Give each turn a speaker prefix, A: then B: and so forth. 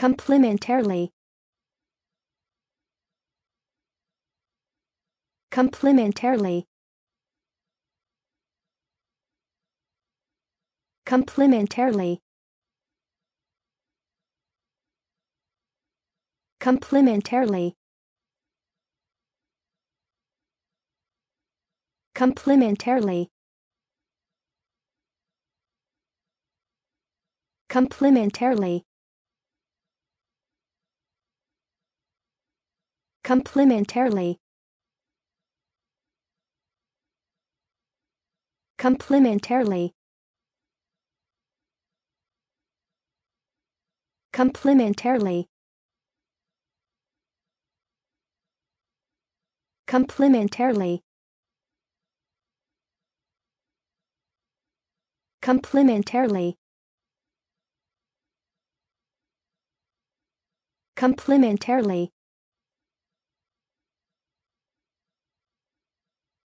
A: Complementarily. Complementarily. Complementarily. Complementarily. Complementarily. Complementarily. Complementarily. Complementarily. Complementarily. Complementarily. Complementarily. Complementarily.